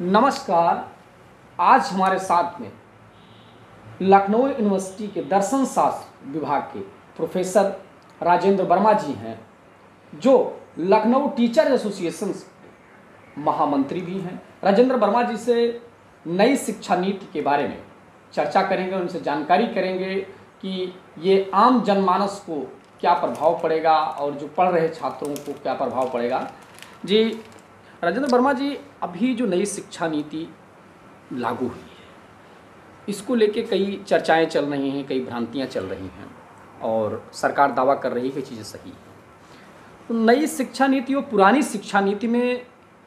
नमस्कार आज हमारे साथ में लखनऊ यूनिवर्सिटी के दर्शन शास्त्र विभाग के प्रोफेसर राजेंद्र वर्मा जी हैं जो लखनऊ टीचर एसोसिएशन महामंत्री भी हैं राजेंद्र वर्मा जी से नई शिक्षा नीति के बारे में चर्चा करेंगे उनसे जानकारी करेंगे कि ये आम जनमानस को क्या प्रभाव पड़ेगा और जो पढ़ रहे छात्रों को क्या प्रभाव पड़ेगा जी राजेंद्र वर्मा जी अभी जो नई शिक्षा नीति लागू हुई है इसको लेके कई चर्चाएं चल रही हैं कई भ्रांतियां चल रही हैं और सरकार दावा कर रही है कि चीज़ें सही हैं तो नई शिक्षा नीति और पुरानी शिक्षा नीति में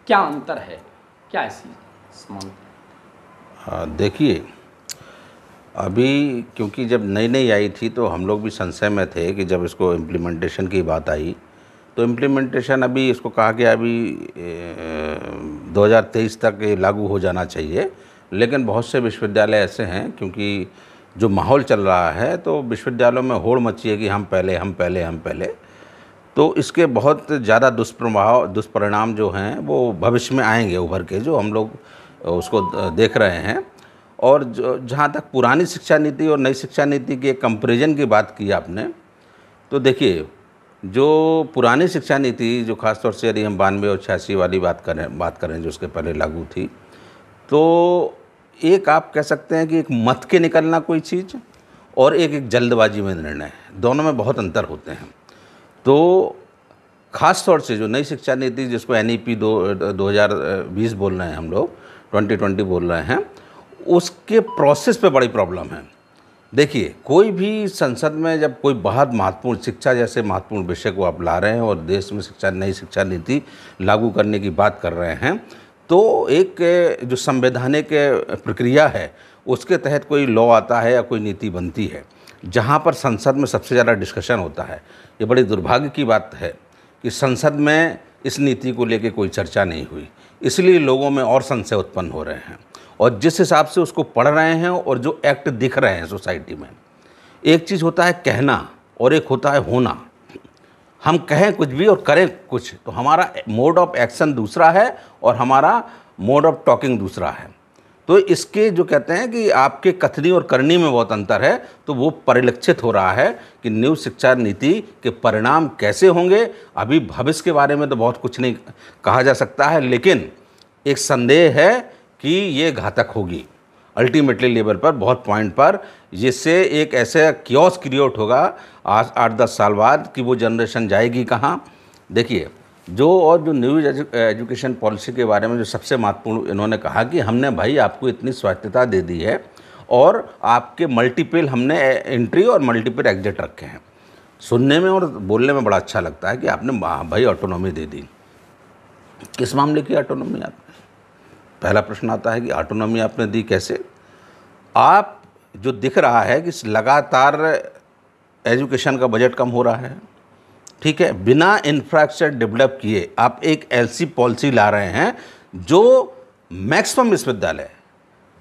क्या अंतर है क्या ऐसी समानता देखिए अभी क्योंकि जब नई नई आई थी तो हम लोग भी संशय में थे कि जब इसको इम्प्लीमेंटेशन की बात आई तो इम्प्लीमेंटेशन अभी इसको कहा गया अभी 2023 तक ये लागू हो जाना चाहिए लेकिन बहुत से विश्वविद्यालय ऐसे हैं क्योंकि जो माहौल चल रहा है तो विश्वविद्यालयों में होड़ मची है कि हम पहले हम पहले हम पहले तो इसके बहुत ज़्यादा दुष्प्रभाव दुष्परिणाम जो हैं वो भविष्य में आएंगे उभर के जो हम लोग उसको देख रहे हैं और जहाँ तक पुरानी शिक्षा नीति और नई शिक्षा नीति के कंपेरिजन की बात की आपने तो देखिए जो पुरानी शिक्षा नीति जो खासतौर से यदि हम बानवे और छियासी वाली बात करें बात करें जो उसके पहले लागू थी तो एक आप कह सकते हैं कि एक मत के निकलना कोई चीज़ और एक एक जल्दबाजी में निर्णय दोनों में बहुत अंतर होते हैं तो ख़ास तौर से जो नई शिक्षा नीति जिसको एन ई पी दो दो हज़ार बीस बोल रहे हैं हम लोग ट्वेंटी ट्वेंटी बोल रहे हैं उसके प्रोसेस पे बड़ी प्रॉब्लम है देखिए कोई भी संसद में जब कोई बहुत महत्वपूर्ण शिक्षा जैसे महत्वपूर्ण विषय को आप ला रहे हैं और देश में शिक्षा नई शिक्षा नीति लागू करने की बात कर रहे हैं तो एक जो संवैधानिक प्रक्रिया है उसके तहत कोई लॉ आता है या कोई नीति बनती है जहाँ पर संसद में सबसे ज़्यादा डिस्कशन होता है ये बड़ी दुर्भाग्य की बात है कि संसद में इस नीति को लेकर कोई चर्चा नहीं हुई इसलिए लोगों में और संशय उत्पन्न हो रहे हैं और जिस हिसाब से उसको पढ़ रहे हैं और जो एक्ट दिख रहे हैं सोसाइटी में एक चीज़ होता है कहना और एक होता है होना हम कहें कुछ भी और करें कुछ तो हमारा मोड ऑफ एक्शन दूसरा है और हमारा मोड ऑफ टॉकिंग दूसरा है तो इसके जो कहते हैं कि आपके कथनी और करनी में बहुत अंतर है तो वो परिलक्षित हो रहा है कि न्यू शिक्षा नीति के परिणाम कैसे होंगे अभी भविष्य के बारे में तो बहुत कुछ नहीं कहा जा सकता है लेकिन एक संदेह है कि ये घातक होगी अल्टीमेटली लेवल पर बहुत पॉइंट पर जिससे एक ऐसा क्योस क्रिएट होगा आज आठ दस साल बाद कि वो जनरेशन जाएगी कहाँ देखिए जो और जो न्यू एजुकेशन पॉलिसी के बारे में जो सबसे महत्वपूर्ण इन्होंने कहा कि हमने भाई आपको इतनी स्वायत्तता दे दी है और आपके मल्टीपल हमने एंट्री और मल्टीपल एग्जिट रखे हैं सुनने में और बोलने में बड़ा अच्छा लगता है कि आपने हाँ भाई ऑटोनॉमी दे दी किस मामले की ऑटोनॉमी आपकी पहला प्रश्न आता है कि ऑटोनॉमी आपने दी कैसे आप जो दिख रहा है कि लगातार एजुकेशन का बजट कम हो रहा है ठीक है बिना इंफ्रास्ट्रक्चर डेवलप किए आप एक ऐसी पॉलिसी ला रहे हैं जो मैक्सिमम विश्वविद्यालय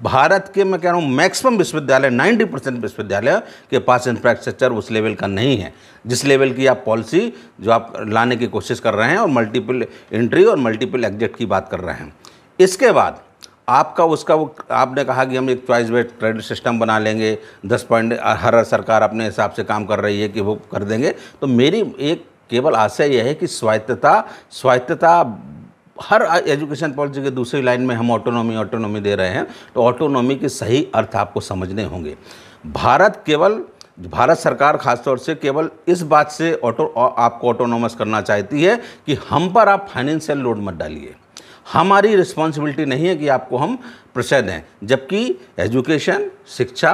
भारत के मैं कह रहा हूँ मैक्सिमम विश्वविद्यालय 90 परसेंट विश्वविद्यालय के पास इंफ्रास्ट्रक्चर उस लेवल का नहीं है जिस लेवल की आप पॉलिसी जो आप लाने की कोशिश कर रहे हैं और मल्टीपल एंट्री और मल्टीपल एग्जिट की बात कर रहे हैं इसके बाद आपका उसका वो आपने कहा कि हम एक चॉइस बेस्ड क्रेडिट सिस्टम बना लेंगे दस पॉइंट हर सरकार अपने हिसाब से काम कर रही है कि वो कर देंगे तो मेरी एक केवल आशय यह है कि स्वायत्तता स्वायत्तता हर एजुकेशन पॉलिसी के दूसरी लाइन में हम ऑटोनॉमी ऑटोनॉमी दे रहे हैं तो ऑटोनॉमी के सही अर्थ आपको समझने होंगे भारत केवल भारत सरकार खासतौर से केवल इस बात से ऑटो आपको ऑटोनॉमस करना चाहती है कि हम पर आप फाइनेंशियल लोड मत डालिए हमारी रिस्पॉन्सिबिलिटी नहीं है कि आपको हम प्रसय दें जबकि एजुकेशन शिक्षा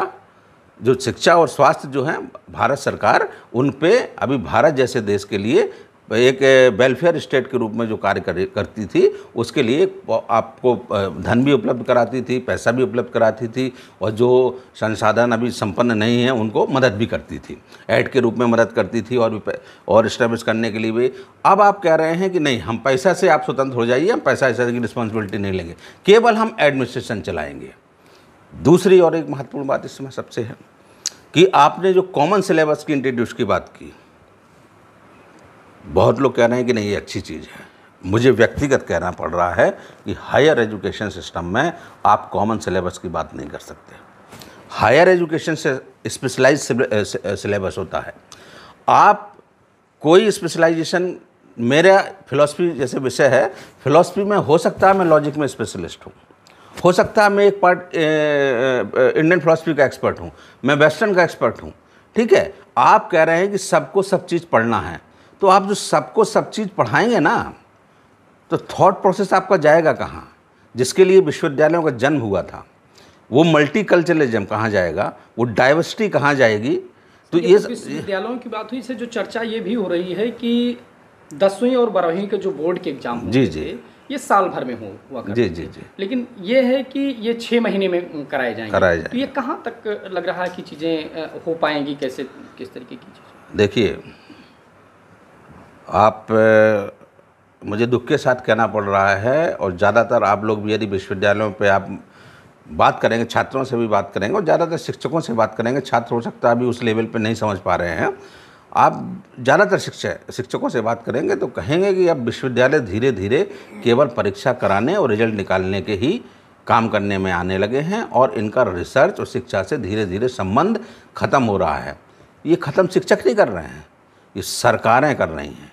जो शिक्षा और स्वास्थ्य जो है भारत सरकार उन पे अभी भारत जैसे देश के लिए एक वेलफेयर स्टेट के रूप में जो कार्य कर, करती थी उसके लिए आपको धन भी उपलब्ध कराती थी पैसा भी उपलब्ध कराती थी और जो संसाधन अभी संपन्न नहीं है उनको मदद भी करती थी ऐड के रूप में मदद करती थी और और स्टैब्लिश करने के लिए भी अब आप कह रहे हैं कि नहीं हम पैसा से आप स्वतंत्र हो जाइए हम पैसा ऐसा की रिस्पॉन्सिबिलिटी नहीं लेंगे केवल हम एडमिनिस्ट्रेशन चलाएँगे दूसरी और एक महत्वपूर्ण बात इसमें सबसे है कि आपने जो कॉमन सिलेबस की इंट्रोड्यूस की बात की बहुत लोग कह रहे हैं कि नहीं ये अच्छी चीज़ है मुझे व्यक्तिगत कहना पड़ रहा है कि हायर एजुकेशन सिस्टम में आप कॉमन सिलेबस की बात नहीं कर सकते हायर एजुकेशन से स्पेशलाइज सिलेबस होता है आप कोई स्पेशलाइजेशन मेरा फिलॉसफी जैसे विषय है फिलॉसफी में हो सकता है मैं लॉजिक में स्पेशलिस्ट हूँ हो सकता है मैं एक पार्ट इंडियन फिलॉसफी का एक्सपर्ट हूँ मैं वेस्टर्न का एक्सपर्ट हूँ ठीक है आप कह रहे हैं कि सबको सब चीज़ पढ़ना है तो आप जो सबको सब चीज़ पढ़ाएंगे ना तो थॉट प्रोसेस आपका जाएगा कहाँ जिसके लिए विश्वविद्यालयों का जन्म हुआ था वो मल्टी कल्चरलिज्म कहाँ जाएगा वो डाइवर्सिटी कहाँ जाएगी तो ये विश्वविद्यालयों की बात हुई से जो चर्चा ये भी हो रही है कि दसवीं और बारहवीं के जो बोर्ड के एग्जाम जी जी ये साल भर में हो हुआ जी जी जी लेकिन ये है कि ये छः महीने में कराए जाएंगे कराए जाएंगे तो ये कहाँ तक लग रहा है कि चीज़ें हो पाएंगी कैसे किस तरीके की चीज़ें देखिए आप मुझे दुख के साथ कहना पड़ रहा है और ज़्यादातर आप लोग भी यदि विश्वविद्यालयों पे आप बात करेंगे छात्रों से भी बात करेंगे और ज़्यादातर शिक्षकों से बात करेंगे छात्र हो सकता है अभी उस लेवल पे नहीं समझ पा रहे हैं आप ज़्यादातर शिक्षक शिक्षकों से बात करेंगे तो कहेंगे कि अब विश्वविद्यालय धीरे धीरे केवल परीक्षा कराने और रिजल्ट निकालने के ही काम करने में आने लगे हैं और इनका रिसर्च और शिक्षा से धीरे धीरे संबंध खत्म हो रहा है ये ख़त्म शिक्षक नहीं कर रहे हैं ये सरकारें कर रही हैं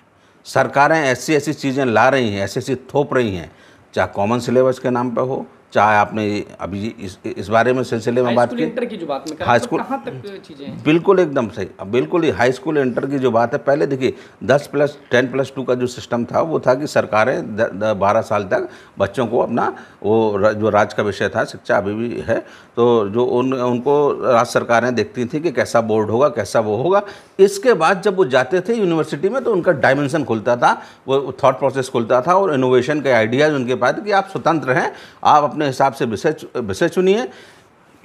सरकारें ऐसी ऐसी चीज़ें ला रही हैं ऐसी ऐसी थोप रही हैं चाहे कॉमन सिलेबस के नाम पर हो चाहे आपने अभी इस इस बारे में सिलसिले में बात की इंटर की जो बात में हाई स्कूल कहाँ तक चीज़ें बिल्कुल एकदम सही अब बिल्कुल ही हाई स्कूल इंटर की जो बात है पहले देखिए दस प्लस टेन प्लस टू का जो सिस्टम था वो था कि सरकारें बारह साल तक बच्चों को अपना वो जो राज का विषय था शिक्षा अभी भी है तो जो उन उनको राज्य सरकारें देखती थी कि कैसा बोर्ड होगा कैसा वो होगा इसके बाद जब वो जाते थे यूनिवर्सिटी में तो उनका डायमेंसन खुलता था वो थाट प्रोसेस खुलता था और इनोवेशन के आइडियाज़ उनके पास कि आप स्वतंत्र हैं आप अपने अपने हिसाब से विषय विषय चुनिए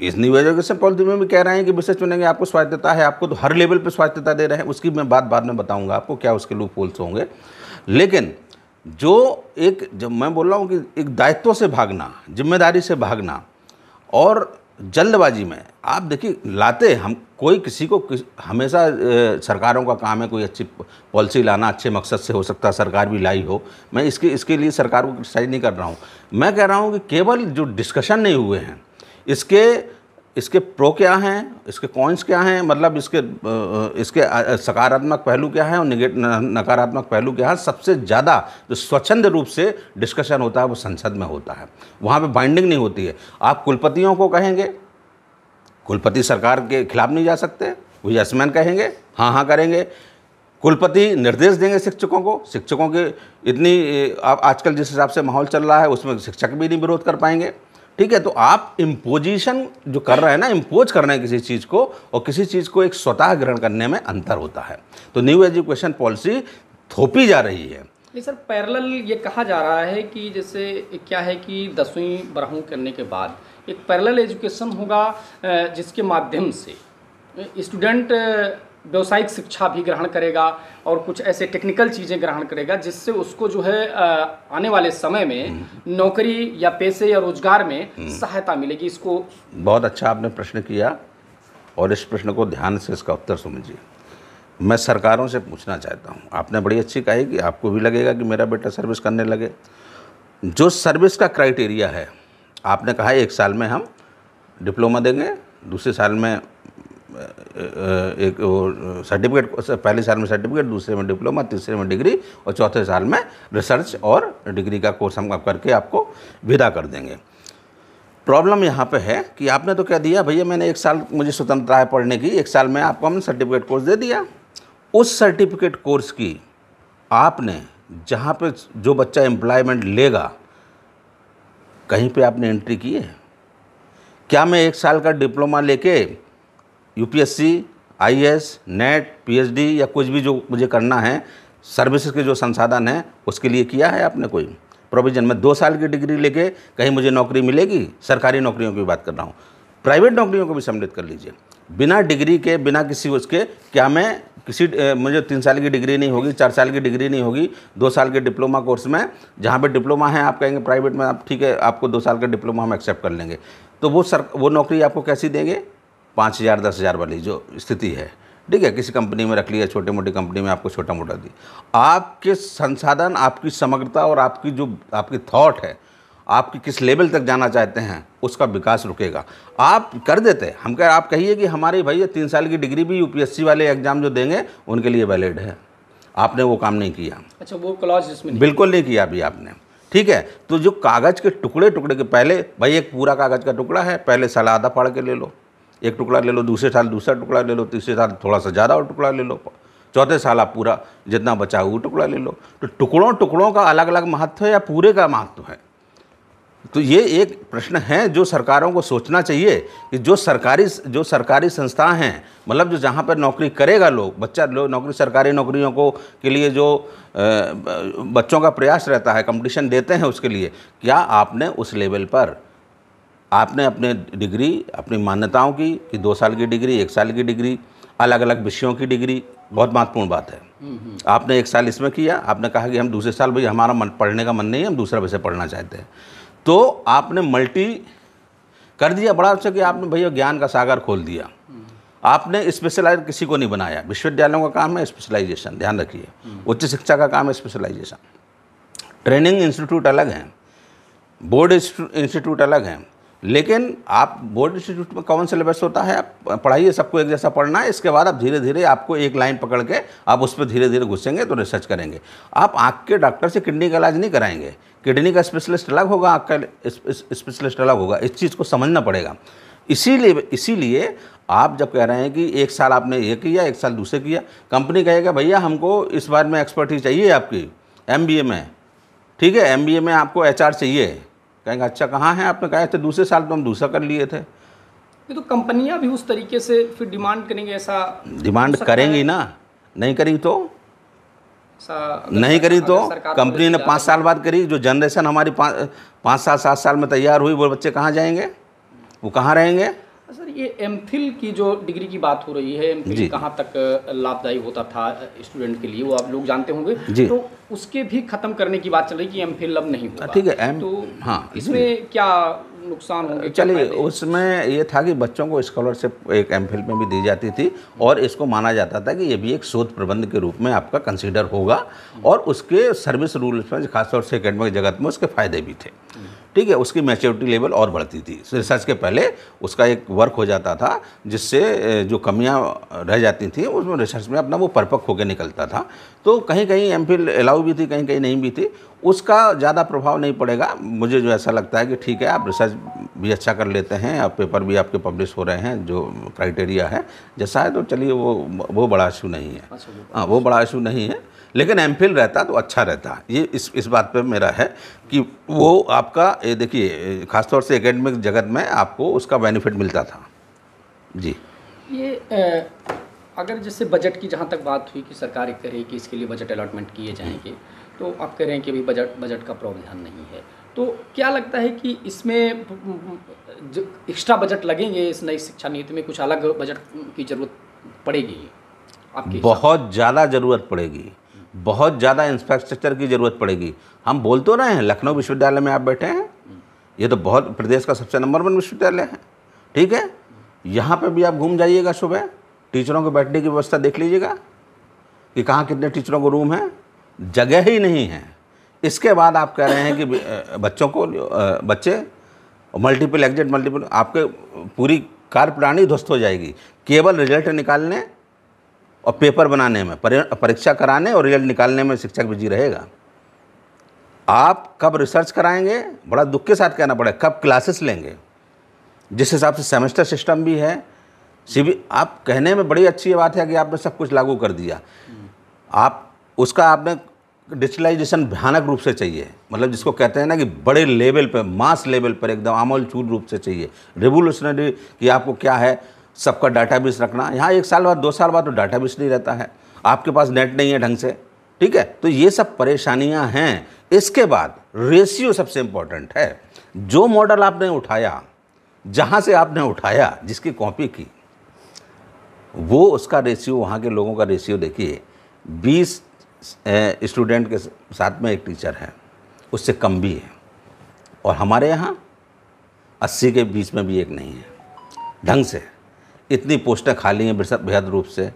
इस निवेदक से पॉलिसी में भी कह रहे हैं कि विषय चुनेंगे आपको स्वायत्तता है आपको तो हर लेवल पर स्वायत्तता दे रहे हैं उसकी मैं बात बाद में बताऊँगा आपको क्या उसके लूप होल्स होंगे लेकिन जो एक जब मैं बोल रहा हूँ कि एक दायित्व से भागना जिम्मेदारी से भागना और जल्दबाजी में आप देखिए लाते हम कोई किसी को किस, हमेशा ए, सरकारों का काम है कोई अच्छी पॉलिसी लाना अच्छे मकसद से हो सकता है सरकार भी लाई हो मैं इसके इसके लिए सरकार को क्रिटिसाइज नहीं कर रहा हूँ मैं कह रहा हूँ कि केवल जो डिस्कशन नहीं हुए हैं इसके इसके प्रो क्या हैं इसके कॉइन्स क्या हैं मतलब इसके इसके सकारात्मक पहलू क्या हैं और नकारात्मक पहलू क्या है सबसे ज़्यादा जो स्वच्छंद रूप से डिस्कशन होता है वो संसद में होता है वहाँ पे बाइंडिंग नहीं होती है आप कुलपतियों को कहेंगे कुलपति सरकार के खिलाफ नहीं जा सकते वो यशमैन कहेंगे हाँ हाँ करेंगे कुलपति निर्देश देंगे शिक्षकों को शिक्षकों के इतनी आप आजकल जिस हिसाब से माहौल चल रहा है उसमें शिक्षक भी नहीं विरोध कर पाएंगे ठीक है तो आप इम्पोजिशन जो कर रहे हैं ना इम्पोज कर रहे हैं किसी चीज़ को और किसी चीज़ को एक स्वतः ग्रहण करने में अंतर होता है तो न्यू एजुकेशन पॉलिसी थोपी जा रही है नहीं सर पैरल ये कहा जा रहा है कि जैसे क्या है कि दसवीं बारहवीं करने के बाद एक पैरेलल एजुकेशन होगा जिसके माध्यम से स्टूडेंट व्यावसायिक शिक्षा भी ग्रहण करेगा और कुछ ऐसे टेक्निकल चीज़ें ग्रहण करेगा जिससे उसको जो है आने वाले समय में हम्म। नौकरी या पैसे या रोजगार में हम्म। सहायता मिलेगी इसको बहुत अच्छा आपने प्रश्न किया और इस प्रश्न को ध्यान से इसका उत्तर समझिए मैं सरकारों से पूछना चाहता हूँ आपने बड़ी अच्छी कही कि आपको भी लगेगा कि मेरा बेटा सर्विस करने लगे जो सर्विस का क्राइटेरिया है आपने कहा एक साल में हम डिप्लोमा देंगे दूसरे साल में एक सर्टिफिकेट पहले साल में सर्टिफिकेट दूसरे में डिप्लोमा तीसरे में डिग्री और चौथे साल में रिसर्च और डिग्री का कोर्स हम करके आपको विदा कर देंगे प्रॉब्लम यहाँ पे है कि आपने तो कह दिया भैया मैंने एक साल मुझे स्वतंत्रता है पढ़ने की एक साल में आपको हमने सर्टिफिकेट कोर्स दे दिया उस सर्टिफिकेट कोर्स की आपने जहाँ पे जो बच्चा एम्प्लॉयमेंट लेगा कहीं पे आपने एंट्री की है क्या मैं एक साल का डिप्लोमा लेके यूपीएससी आईएएस नेट पीएचडी या कुछ भी जो मुझे करना है सर्विसेज के जो संसाधन हैं उसके लिए किया है आपने कोई प्रोविजन में दो साल की डिग्री लेके कहीं मुझे नौकरी मिलेगी सरकारी नौकरियों की बात कर रहा हूँ प्राइवेट नौकरियों को भी सम्मिलित कर लीजिए बिना डिग्री के बिना किसी उसके क्या मैं किसी मुझे तीन साल की डिग्री नहीं होगी चार साल की डिग्री नहीं होगी दो साल के डिप्लोमा कोर्स में जहाँ पे डिप्लोमा है आप कहेंगे प्राइवेट में आप ठीक है आपको दो साल का डिप्लोमा हम एक्सेप्ट कर लेंगे तो वो सर वो नौकरी आपको कैसी देंगे पाँच हज़ार दस हज़ार वाली जो स्थिति है ठीक है किसी कंपनी में रख लिया छोटी मोटी कंपनी में आपको छोटा मोटा दी आपके संसाधन आपकी समग्रता और आपकी जो आपकी थॉट है आपकी किस लेवल तक जाना चाहते हैं उसका विकास रुकेगा आप कर देते हम कह आप कहिए कि हमारे भैया तीन साल की डिग्री भी यूपीएससी वाले एग्जाम जो देंगे उनके लिए वैलिड है आपने वो काम नहीं किया अच्छा वो क्लॉज इसमें बिल्कुल नहीं किया अभी आपने ठीक है तो जो कागज़ के टुकड़े टुकड़े के पहले भाई एक पूरा कागज़ का टुकड़ा है पहले साल आधा फाड़ के ले लो एक टुकड़ा ले लो दूसरे साल दूसरा टुकड़ा ले लो तीसरे साल थोड़ा सा ज़्यादा और टुकड़ा ले लो चौथे साल आप पूरा जितना बचा हुआ टुकड़ा ले लो तो टुकड़ों टुकड़ों का अलग अलग महत्व है या पूरे का महत्व है तो ये एक प्रश्न है जो सरकारों को सोचना चाहिए कि जो सरकारी जो सरकारी संस्था हैं मतलब जो जहाँ पर नौकरी करेगा लोग बच्चा लोग नौकरी सरकारी नौकरियों को के लिए जो बच्चों का प्रयास रहता है कंपटीशन देते हैं उसके लिए क्या आपने उस लेवल पर आपने अपने डिग्री अपनी मान्यताओं की कि दो साल की डिग्री एक साल की डिग्री अलग अलग विषयों की डिग्री बहुत महत्वपूर्ण बात है आपने एक साल इसमें किया आपने कहा कि हम दूसरे साल भाई हमारा मन पढ़ने का मन नहीं है हम दूसरा विषय पढ़ना चाहते हैं तो आपने मल्टी कर दिया बड़ा अच्छा कि आपने भैया ज्ञान का सागर खोल दिया आपने स्पेशलाइज किसी को नहीं बनाया विश्वविद्यालयों का काम है स्पेशलाइजेशन ध्यान रखिए उच्च शिक्षा का काम है स्पेशलाइजेशन ट्रेनिंग इंस्टीट्यूट अलग हैं बोर्ड इंस्टीट्यूट अलग हैं लेकिन आप बोर्ड इंस्टीट्यूट में कॉमन सिलेबस होता है आप पढ़ाइए सबको एक जैसा पढ़ना है इसके बाद आप धीरे धीरे आपको एक लाइन पकड़ के आप उस पर धीरे धीरे घुसेंगे तो रिसर्च करेंगे आप आँख के डॉक्टर से किडनी का इलाज नहीं कराएंगे किडनी का स्पेशलिस्ट अलग होगा आँख का स्पेशलिस्ट अलग होगा इस चीज़ को समझना पड़ेगा इसीलिए इसीलिए आप जब कह रहे हैं कि एक साल आपने ये किया एक साल दूसरे किया कंपनी कहेगा भैया हमको इस बार में एक्सपर्टीज चाहिए आपकी एम में ठीक है एम में आपको एच चाहिए कहेंगे अच्छा कहाँ हैं आपने कहा थे दूसरे साल तो हम दूसरा कर लिए थे तो कंपनियाँ भी उस तरीके से फिर डिमांड करेंगे ऐसा डिमांड करेंगी ना नहीं करी तो नहीं करी तो कंपनी ने पाँच साल बाद करी जो जनरेशन हमारी पाँच साल सात साल में तैयार हुई वो बच्चे कहाँ जाएंगे वो कहाँ रहेंगे सर ये एम की जो डिग्री की बात हो रही है फिल कहाँ तक लाभदायी होता था स्टूडेंट के लिए वो आप लोग जानते होंगे तो उसके भी खत्म करने की बात चल रही कि फिल अब नहीं होगा ठीक है एम तो हाँ इसमें क्या नुकसान होंगे चलिए उसमें ये था कि बच्चों को स्कॉलरशिप एक एम फिल में भी दी जाती थी और इसको माना जाता था कि ये भी एक शोध प्रबंध के रूप में आपका कंसिडर होगा और उसके सर्विस रूल्स में खासतौर से अकेडमिक जगत में उसके फ़ायदे भी थे ठीक है उसकी मैच्योरिटी लेवल और बढ़ती थी रिसर्च के पहले उसका एक वर्क हो जाता था जिससे जो कमियां रह जाती थी उसमें रिसर्च में अपना वो परपक होकर निकलता था तो कहीं कहीं एम फिल अलाउ भी थी कहीं कहीं नहीं भी थी उसका ज़्यादा प्रभाव नहीं पड़ेगा मुझे जो ऐसा लगता है कि ठीक है आप रिसर्च भी अच्छा कर लेते हैं आप पेपर भी आपके पब्लिश हो रहे हैं जो क्राइटेरिया है जैसा है तो चलिए वो वो बड़ा इशू नहीं है अच्छा, हाँ वो बड़ा इशू नहीं है लेकिन एम रहता तो अच्छा रहता ये इस इस बात पे मेरा है कि वो आपका ये देखिए खासतौर से एकेडमिक जगत में आपको उसका बेनिफिट मिलता था जी ये अगर जैसे बजट की जहाँ तक बात हुई कि सरकार एक करे कि इसके लिए बजट अलाटमेंट किए जाएंगे तो आप कह रहे हैं कि अभी बजट बजट का प्रावधान नहीं है तो क्या लगता है कि इसमें जो एक्स्ट्रा बजट लगेंगे इस नई शिक्षा नीति में कुछ अलग बजट की ज़रूरत पड़ेगी आपकी बहुत ज़्यादा ज़रूरत पड़ेगी बहुत ज़्यादा इंफ्रास्ट्रक्चर की ज़रूरत पड़ेगी हम बोल तो रहे हैं लखनऊ विश्वविद्यालय में आप बैठे हैं ये तो बहुत प्रदेश का सबसे नंबर वन विश्वविद्यालय है ठीक है यहाँ पर भी आप घूम जाइएगा सुबह टीचरों को बैठने की व्यवस्था देख लीजिएगा कि कहाँ कितने टीचरों को रूम है जगह ही नहीं है इसके बाद आप कह रहे हैं कि बच्चों को बच्चे मल्टीपल एग्जिट मल्टीपल आपके पूरी कार्य प्रणाली ध्वस्त हो जाएगी केवल रिजल्ट निकालने और पेपर बनाने में परीक्षा कराने और रिजल्ट निकालने में शिक्षक बिजी रहेगा आप कब रिसर्च कराएंगे बड़ा दुख के साथ कहना पड़ेगा कब क्लासेस लेंगे जिस हिसाब से सेमेस्टर सिस्टम भी है सी आप कहने में बड़ी अच्छी बात है कि आपने सब कुछ लागू कर दिया आप उसका आपने डिजिटलाइजेशन भयानक रूप से चाहिए मतलब जिसको कहते हैं ना कि बड़े लेवल पर मास लेवल पर एकदम आमूल चूल रूप से चाहिए रिवोल्यूशनरी कि आपको क्या है सबका डाटाबेस रखना यहाँ एक साल बाद दो साल बाद तो डाटाबेस नहीं रहता है आपके पास नेट नहीं है ढंग से ठीक है तो ये सब परेशानियाँ हैं इसके बाद रेशियो सबसे इम्पोर्टेंट है जो मॉडल आपने उठाया जहाँ से आपने उठाया जिसकी कॉपी की वो उसका रेशियो वहाँ के लोगों का रेशियो देखिए बीस स्टूडेंट के साथ में एक टीचर है उससे कम भी है और हमारे यहाँ अस्सी के बीच में भी एक नहीं है ढंग से इतनी पोस्टें खाली हैं बेहद रूप से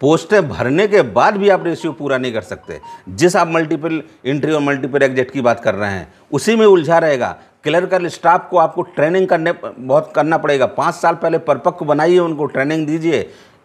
पोस्टें भरने के बाद भी आप रेशियो पूरा नहीं कर सकते जिस आप मल्टीपल इंट्री और मल्टीपल एग्जिट की बात कर रहे हैं उसी में उलझा रहेगा क्लर्कल स्टाफ को आपको ट्रेनिंग करने बहुत करना पड़ेगा पाँच साल पहले परपक्व बनाइए उनको ट्रेनिंग दीजिए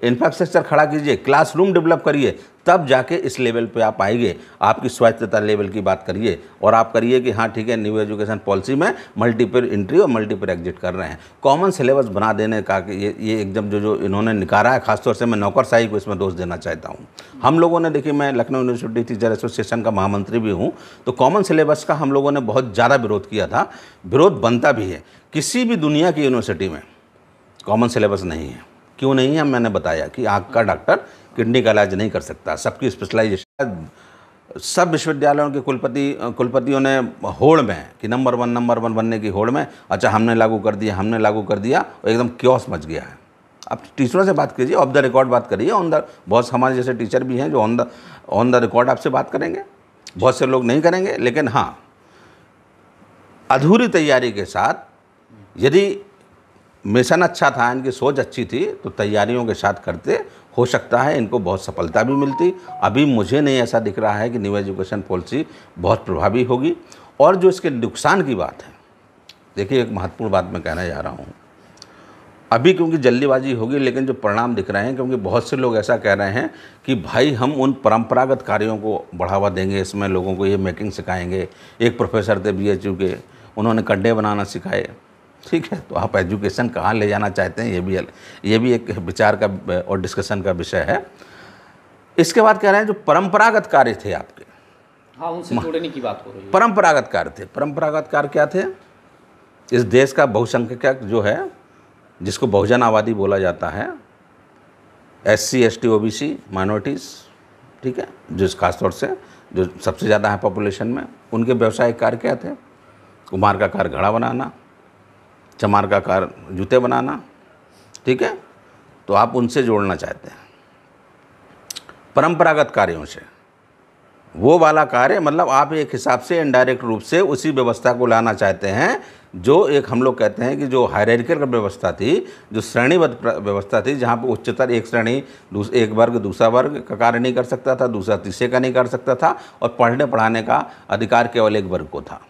इंफ्रास्ट्रक्चर खड़ा कीजिए क्लासरूम डेवलप करिए तब जाके इस लेवल पे आप आएंगे आपकी स्वायत्तता लेवल की बात करिए और आप करिए कि हाँ ठीक है न्यू एजुकेशन पॉलिसी में मल्टीपल इंट्री और मल्टीपल एग्जिट कर रहे हैं कॉमन सिलेबस बना देने का कि ये ये एकदम जो जो इन्होंने निकारा है खासतौर से मैं नौकरशाही को इसमें दोष देना चाहता हूँ हम लोगों ने देखिए मैं लखनऊ यूनिवर्सिटी टीचर एसोसिएशन का महामंत्री भी हूँ तो कॉमन सिलेबस का हम लोगों ने बहुत ज़्यादा विरोध किया था विरोध बनता भी है किसी भी दुनिया की यूनिवर्सिटी में कॉमन सिलेबस नहीं है क्यों नहीं है मैंने बताया कि आँख का डॉक्टर किडनी का इलाज नहीं कर सकता सबकी स्पेशलाइजेशन सब विश्वविद्यालयों के कुलपति कुलपतियों ने होड़ में कि नंबर वन नंबर वन बनने की होड़ में अच्छा हमने लागू कर दिया हमने लागू कर दिया और एकदम क्योस मच गया है आप टीचरों से बात कीजिए ऑफ द रिकॉर्ड बात करिए ऑन द बहुत हमारे जैसे टीचर भी हैं जो on the on the record आपसे बात करेंगे बहुत से लोग नहीं करेंगे लेकिन हाँ अधूरी तैयारी के साथ यदि मिशन अच्छा था इनकी सोच अच्छी थी तो तैयारियों के साथ करते हो सकता है इनको बहुत सफलता भी मिलती अभी मुझे नहीं ऐसा दिख रहा है कि न्यू एजुकेशन पॉलिसी बहुत प्रभावी होगी और जो इसके नुकसान की बात है देखिए एक महत्वपूर्ण बात मैं कहना जा रहा हूँ अभी क्योंकि जल्दीबाजी होगी लेकिन जो परिणाम दिख रहे हैं क्योंकि बहुत से लोग ऐसा कह रहे हैं कि भाई हम उन परंपरागत कार्यों को बढ़ावा देंगे इसमें लोगों को ये मेकिंग सिखाएंगे एक प्रोफेसर थे बी के उन्होंने कंडे बनाना सिखाए ठीक है तो आप एजुकेशन कहाँ ले जाना चाहते हैं ये भी ये भी एक विचार का और डिस्कशन का विषय है इसके बाद कह रहे हैं जो परंपरागत कार्य थे आपके हाँ उनसे जोड़ने की बात हो रही है परंपरागत कार्य थे परंपरागत कार्य क्या थे इस देश का बहुसंख्यक जो है जिसको बहुजन आबादी बोला जाता है S C S T O B C minorities ठीक है जो खासतौर से जो सबसे ज़्यादा है पॉपुलेशन में उनके व्यवसाय कार्य क्या थे कुमार का कार घड़ा बनाना चमार का कार जूते बनाना ठीक है तो आप उनसे जोड़ना चाहते हैं परंपरागत कार्यों से वो वाला कार्य मतलब आप एक हिसाब से इनडायरेक्ट रूप से उसी व्यवस्था को लाना चाहते हैं जो एक हम लोग कहते हैं कि जो हायरिकल व्यवस्था थी जो श्रेणीबद्ध व्यवस्था थी जहाँ पर उच्चतर एक श्रेणी एक वर्ग दूसरा वर्ग का कार्य नहीं कर सकता था दूसरा तीसरे का नहीं कर सकता था और पढ़ने पढ़ाने का अधिकार केवल एक वर्ग को था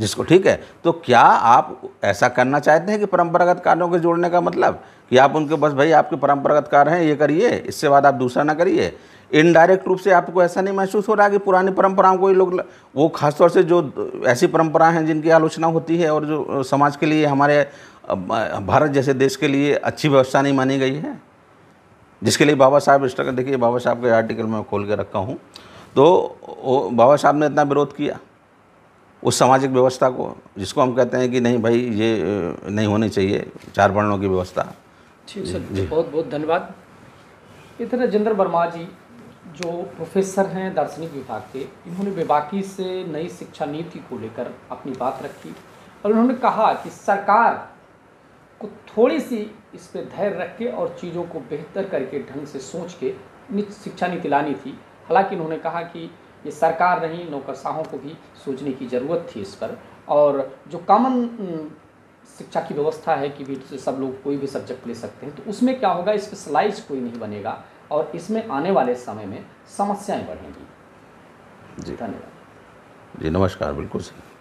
जिसको ठीक है तो क्या आप ऐसा करना चाहते हैं कि परंपरागत कार्यों के जोड़ने का मतलब कि आप उनके बस भाई आपके परंपरागत कार्य हैं ये करिए इससे बाद आप दूसरा ना करिए इनडायरेक्ट रूप से आपको ऐसा नहीं महसूस हो रहा कि पुरानी परंपराओं को ये लोग वो खासतौर से जो ऐसी परंपराएं हैं जिनकी आलोचना होती है और जो समाज के लिए हमारे भारत जैसे देश के लिए अच्छी व्यवस्था नहीं मानी गई है जिसके लिए बाबा साहब इस देखिए बाबा साहब के आर्टिकल में खोल के रखा हूँ तो बाबा साहब ने इतना विरोध किया उस सामाजिक व्यवस्था को जिसको हम कहते हैं कि नहीं भाई ये नहीं होनी चाहिए चार वर्णों की व्यवस्था ठीक सर बहुत बहुत धन्यवाद इस राजेंद्र वर्मा जी जो प्रोफेसर हैं दार्शनिक विभाग के इन्होंने बेबाकी से नई शिक्षा नीति को लेकर अपनी बात रखी और उन्होंने कहा कि सरकार को थोड़ी सी इस पर धैर्य रख के और चीज़ों को बेहतर करके ढंग से सोच के शिक्षा नीति लानी थी हालांकि उन्होंने कहा कि ये सरकार नहीं नौकरशाहों को भी सोचने की ज़रूरत थी इस पर और जो कॉमन शिक्षा की व्यवस्था है कि भी सब लोग कोई भी सब्जेक्ट ले सकते हैं तो उसमें क्या होगा स्पेशलाइज कोई नहीं बनेगा और इसमें आने वाले समय में समस्याएं बढ़ेंगी जी धन्यवाद जी नमस्कार बिल्कुल सही